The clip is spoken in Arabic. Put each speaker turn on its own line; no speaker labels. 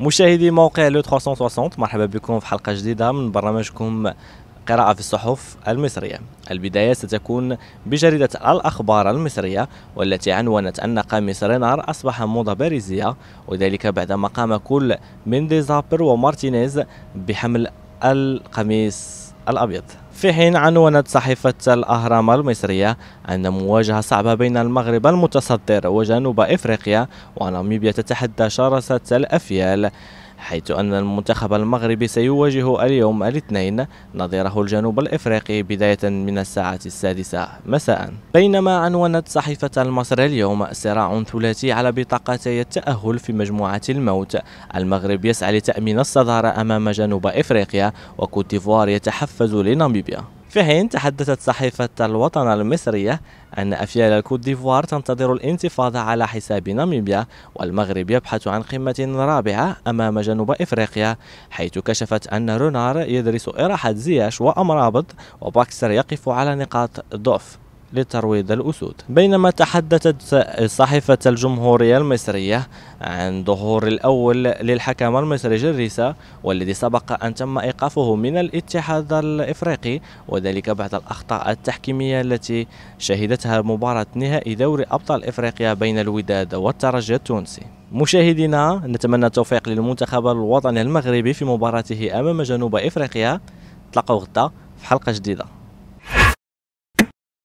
مشاهدي موقع لو 360 مرحبا بكم في حلقة جديدة من برنامجكم قراءة في الصحف المصرية البداية ستكون بجريدة الأخبار المصرية والتي عنونت أن قميص رينار أصبح موضة باريزية وذلك بعدما قام كل من ديزابر ومارتينيز بحمل القميص الأبيض في حين عنونت صحيفة الأهرام المصرية أن مواجهة صعبة بين المغرب المتصدر وجنوب إفريقيا وناميبيا تتحدى شرسة الأفيال حيث أن المنتخب المغربي سيواجه اليوم الاثنين نظيره الجنوب الإفريقي بداية من الساعة السادسة مساء بينما عنونت صحيفة المصري اليوم صراع ثلاثي على بطاقتي التأهل في مجموعة الموت المغرب يسعى لتأمين الصدارة أمام جنوب إفريقيا وكوت ديفوار يتحفز لناميبيا في حين تحدثت صحيفة الوطن المصرية أن أفيال الكوت ديفوار تنتظر الانتفاضة على حساب ناميبيا والمغرب يبحث عن قمة رابعة أمام جنوب إفريقيا حيث كشفت أن رونار يدرس إراحة زياش وأمرابط وباكسر يقف على نقاط ضعف لترويض الأسود بينما تحدثت صحيفة الجمهورية المصرية عن ظهور الأول للحكم المصري جريسة والذي سبق أن تم إيقافه من الاتحاد الإفريقي وذلك بعد الأخطاء التحكيمية التي شهدتها مباراة نهائي دوري أبطال إفريقيا بين الوداد والترجي التونسي مشاهدينا نتمنى التوفيق للمنتخب الوطني المغربي في مباراته أمام جنوب إفريقيا تلقوا غدا في حلقة جديدة